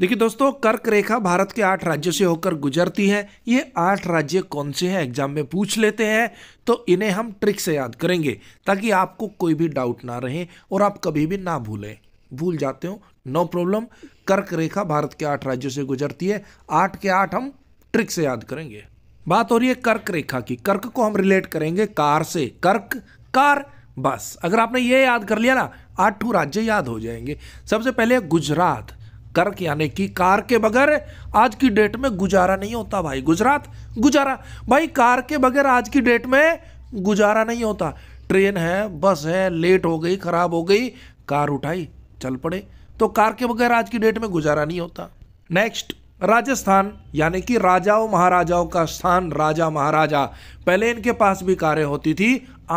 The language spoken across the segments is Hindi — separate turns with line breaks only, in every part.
देखिए दोस्तों कर्क रेखा भारत के आठ राज्यों से होकर गुजरती है ये आठ राज्य कौन से हैं एग्जाम में पूछ लेते हैं तो इन्हें हम ट्रिक से याद करेंगे ताकि आपको कोई भी डाउट ना रहे और आप कभी भी ना भूलें भूल जाते हो नो प्रॉब्लम कर्क रेखा भारत के आठ राज्यों से गुजरती है आठ के आठ हम ट्रिक से याद करेंगे बात हो रही है कर्क रेखा की कर्क को हम रिलेट करेंगे कार से कर्क कार बस अगर आपने ये याद कर लिया ना आठ राज्य याद हो जाएंगे सबसे पहले गुजरात कर्क यानी कि कार के बगैर आज की डेट में गुजारा नहीं होता भाई गुजरात गुजारा भाई कार के बगैर आज की डेट में गुजारा नहीं होता ट्रेन है बस है लेट हो गई खराब हो गई कार उठाई चल पड़े तो कार के बगैर आज की डेट में गुजारा नहीं होता नेक्स्ट राजस्थान यानी कि राजाओं महाराजाओं का स्थान राजा महाराजा पहले इनके पास भी कारें होती थी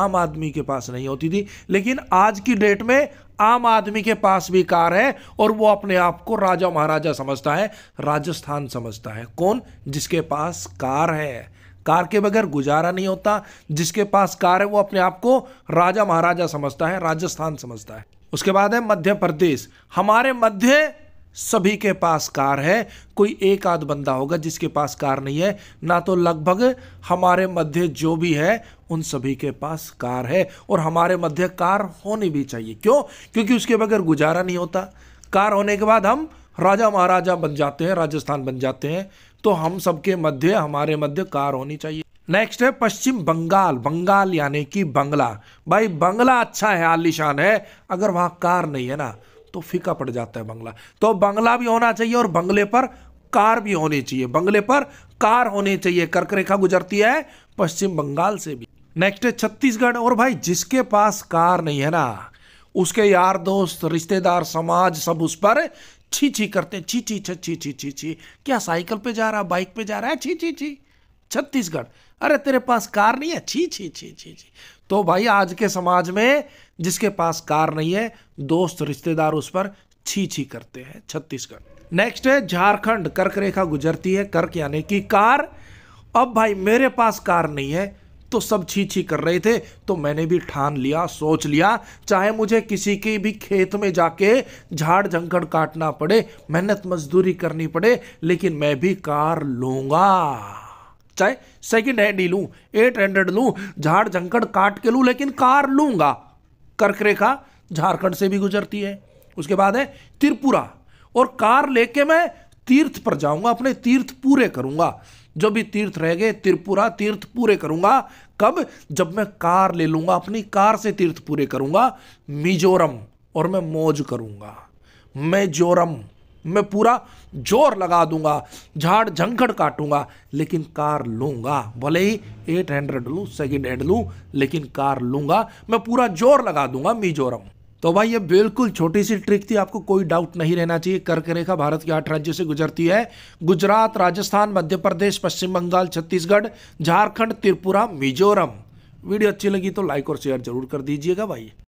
आम आदमी के पास नहीं होती थी लेकिन आज की डेट में आम आदमी के पास भी कार है और वो अपने आप को राजा महाराजा समझता है राजस्थान समझता है कौन जिसके पास कार है कार के बगैर गुजारा नहीं होता जिसके पास कार है वो अपने आप को राजा महाराजा समझता है राजस्थान समझता है उसके बाद है मध्य प्रदेश हमारे मध्य सभी के पास कार है कोई एक आध बंदा होगा जिसके पास कार नहीं है ना तो लगभग हमारे मध्य जो भी है उन सभी के पास कार है और हमारे मध्य कार होनी भी चाहिए क्यों क्योंकि उसके बगैर गुजारा नहीं होता कार होने के बाद हम राजा महाराजा बन जाते हैं राजस्थान बन जाते हैं तो हम सबके मध्य हमारे मध्य कार होनी चाहिए नेक्स्ट है पश्चिम बंगाल बंगाल यानी कि बंगला भाई बंगला अच्छा है आलिशान है अगर वहाँ कार नहीं है ना तो फीका पड़ जाता है बंगला तो बंगला भी होना चाहिए और बंगले पर कार भी होनी चाहिए बंगले पर कार होनी चाहिए कर्क रेखा गुजरती है पश्चिम बंगाल से भी नेक्स्ट है छत्तीसगढ़ और भाई जिसके पास कार नहीं है ना उसके यार दोस्त रिश्तेदार समाज सब उस पर छी छी करते छी छी छी छी छी छी क्या साइकिल पे जा रहा बाइक पे जा रहा है छी छी छी छत्तीसगढ़ अरे तेरे पास कार नहीं है छी छी छी छी छी तो भाई आज के समाज में जिसके पास कार नहीं है दोस्त रिश्तेदार उस पर छी छी करते हैं छत्तीसगढ़ नेक्स्ट है झारखंड कर्क रेखा गुजरती है कर्क यानी कि कार अब भाई मेरे पास कार नहीं है तो सब छी छी कर रहे थे तो मैंने भी ठान लिया सोच लिया चाहे मुझे किसी के भी खेत में जाके झाड़ झंकड़ काटना पड़े मेहनत मजदूरी करनी पड़े लेकिन मैं भी कार लूंगा चाहे सेकेंड हैंड ही लूँ एट हंड्रेड लूँ झाड़ झंकड़ काट के लूँ लेकिन कार लूँगा कर्क रेखा झारखंड से भी गुजरती है उसके बाद है त्रिपुरा और कार लेके मैं तीर्थ पर जाऊँगा अपने तीर्थ पूरे करूँगा जो भी तीर्थ रह गए त्रिपुरा तीर्थ पूरे करूंगा कब जब मैं कार ले लूंगा अपनी कार से तीर्थ पूरे करूंगा मिजोरम और मैं मौज करूँगा मेजोरम मैं पूरा जोर लगा दूंगा झाड़ झंखड़ काटूंगा लेकिन कार लूंगा भले ही एट हंड्रेड लूँ सेकेंड हैंड लूँ लेकिन कार लूंगा मैं पूरा जोर लगा दूंगा मिजोरम तो भाई ये बिल्कुल छोटी सी ट्रिक थी आपको कोई डाउट नहीं रहना चाहिए कर्क रेखा भारत के आठ राज्यों से गुजरती है गुजरात राजस्थान मध्य प्रदेश पश्चिम बंगाल छत्तीसगढ़ झारखंड त्रिपुरा मिजोरम वीडियो अच्छी लगी तो लाइक और शेयर जरूर कर दीजिएगा भाई